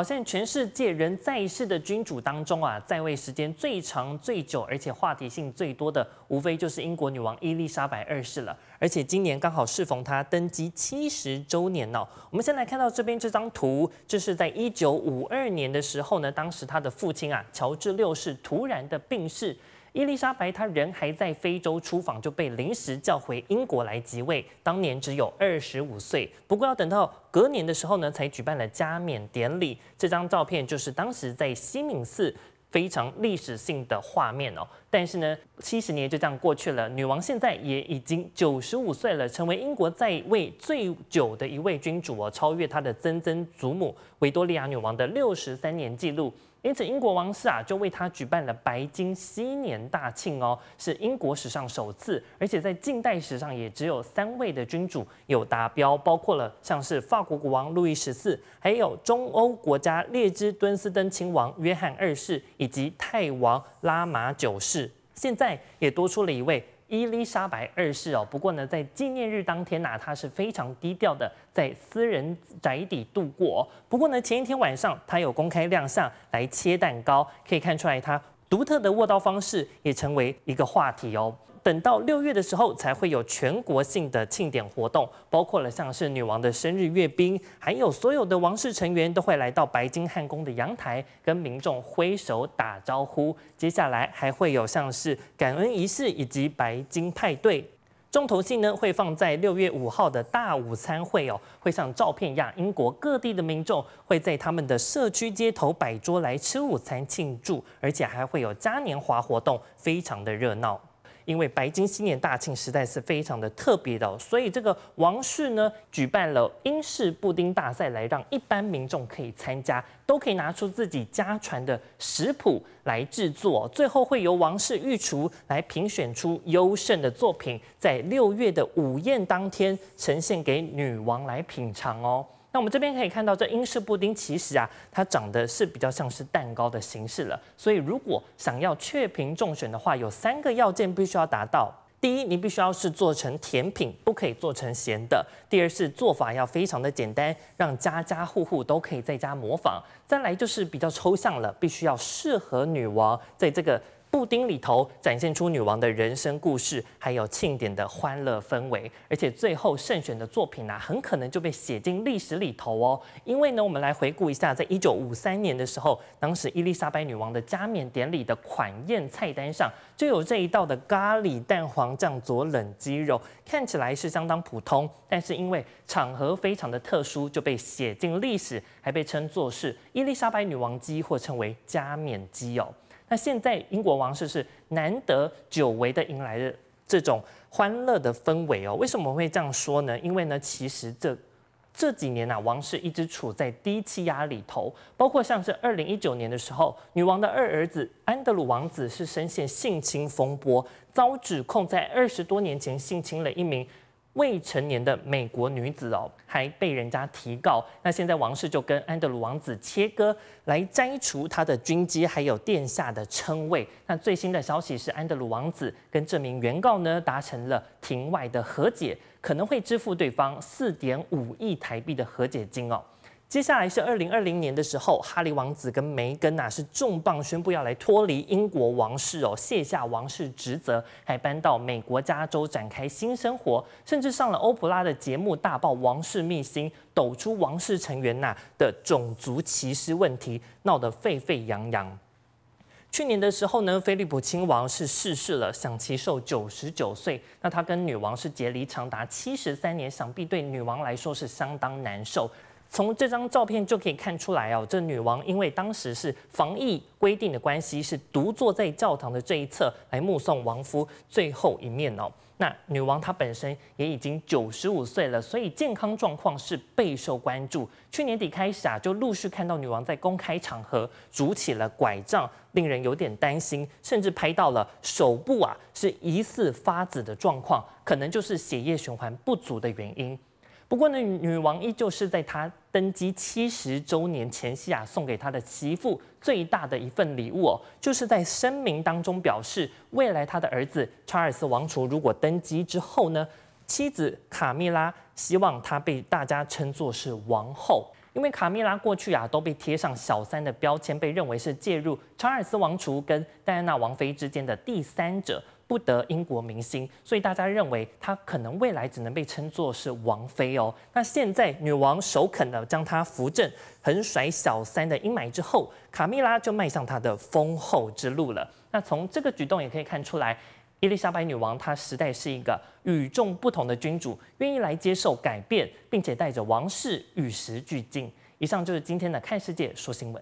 好像全世界人在世的君主当中啊，在位时间最长、最久，而且话题性最多的，无非就是英国女王伊丽莎白二世了。而且今年刚好适逢她登基七十周年呢。我们先来看到这边这张图，这是在一九五二年的时候呢，当时她的父亲啊，乔治六世突然的病逝。伊丽莎白，她人还在非洲出访，就被临时叫回英国来即位。当年只有二十五岁，不过要等到隔年的时候呢，才举办了加冕典礼。这张照片就是当时在西敏寺非常历史性的画面哦。但是呢，七十年就这样过去了，女王现在也已经九十五岁了，成为英国在位最久的一位君主哦，超越她的曾曾祖母维多利亚女王的六十三年纪录。因此，英国王室啊，就为他举办了白金禧年大庆哦，是英国史上首次，而且在近代史上也只有三位的君主有达标，包括了像是法国国王路易十四，还有中欧国家列支敦斯登亲王约翰二世，以及泰王拉玛九世，现在也多出了一位。伊丽莎白二世哦，不过呢，在纪念日当天呐，她是非常低调的，在私人宅邸度过。不过呢，前一天晚上，她有公开亮相来切蛋糕，可以看出来她独特的握刀方式，也成为一个话题哦。等到六月的时候，才会有全国性的庆典活动，包括了像是女王的生日阅兵，还有所有的王室成员都会来到白金汉宫的阳台，跟民众挥手打招呼。接下来还会有像是感恩仪式以及白金派对，重头戏呢会放在六月五号的大午餐会哦，会像照片一样，英国各地的民众会在他们的社区街头摆桌来吃午餐庆祝，而且还会有嘉年华活动，非常的热闹。因为白金新年大庆实在是非常的特别哦，所以这个王室呢举办了英式布丁大赛，来让一般民众可以参加，都可以拿出自己家传的食谱来制作，最后会由王室御厨来评选出优胜的作品，在六月的午宴当天呈现给女王来品尝哦。那我们这边可以看到，这英式布丁其实啊，它长得是比较像是蛋糕的形式了。所以如果想要确评中选的话，有三个要件必须要达到：第一，你必须要是做成甜品，不可以做成咸的；第二，是做法要非常的简单，让家家户户都可以在家模仿；再来就是比较抽象了，必须要适合女王在这个。布丁里头展现出女王的人生故事，还有庆典的欢乐氛围，而且最后胜选的作品呢，很可能就被写进历史里头哦。因为呢，我们来回顾一下，在一九五三年的时候，当时伊丽莎白女王的加冕典礼的款宴菜单上就有这一道的咖喱蛋黄酱佐冷鸡肉，看起来是相当普通，但是因为场合非常的特殊，就被写进历史，还被称作是伊丽莎白女王鸡，或称为加冕鸡哦。那现在英国王室是难得久违的迎来的这种欢乐的氛围哦，为什么会这样说呢？因为呢，其实这这几年呐，王室一直处在低气压里头，包括像是二零一九年的时候，女王的二儿子安德鲁王子是深陷性侵风波，遭指控在二十多年前性侵了一名。未成年的美国女子哦，还被人家提告。那现在王室就跟安德鲁王子切割，来摘除他的军机，还有殿下的称谓。那最新的消息是，安德鲁王子跟这名原告呢达成了庭外的和解，可能会支付对方四点五亿台币的和解金哦。接下来是二零二零年的时候，哈利王子跟梅根呐是重磅宣布要来脱离英国王室哦，卸下王室职责，还搬到美国加州展开新生活，甚至上了欧普拉的节目大爆王室秘辛，抖出王室成员呐的种族歧视问题，闹得沸沸扬扬。去年的时候呢，菲利普亲王是逝世了，享其寿九十九岁。那他跟女王是结离长达七十三年，想必对女王来说是相当难受。从这张照片就可以看出来哦，这女王因为当时是防疫规定的关系，是独坐在教堂的这一侧来目送亡夫最后一面哦。那女王她本身也已经九十五岁了，所以健康状况是备受关注。去年底开始啊，就陆续看到女王在公开场合拄起了拐杖，令人有点担心，甚至拍到了手部啊是疑似发紫的状况，可能就是血液循环不足的原因。不过呢，女王依旧是在她登基七十周年前夕啊，送给她的媳妇最大的一份礼物哦，就是在声明当中表示，未来她的儿子查尔斯王储如果登基之后呢，妻子卡米拉希望他被大家称作是王后，因为卡米拉过去啊都被贴上小三的标签，被认为是介入查尔斯王储跟戴安娜王妃之间的第三者。不得英国明星，所以大家认为她可能未来只能被称作是王妃哦。那现在女王首肯的将她扶正，横甩小三的阴霾之后，卡米拉就迈向她的丰厚之路了。那从这个举动也可以看出来，伊丽莎白女王她实在是一个与众不同的君主，愿意来接受改变，并且带着王室与时俱进。以上就是今天的看世界说新闻。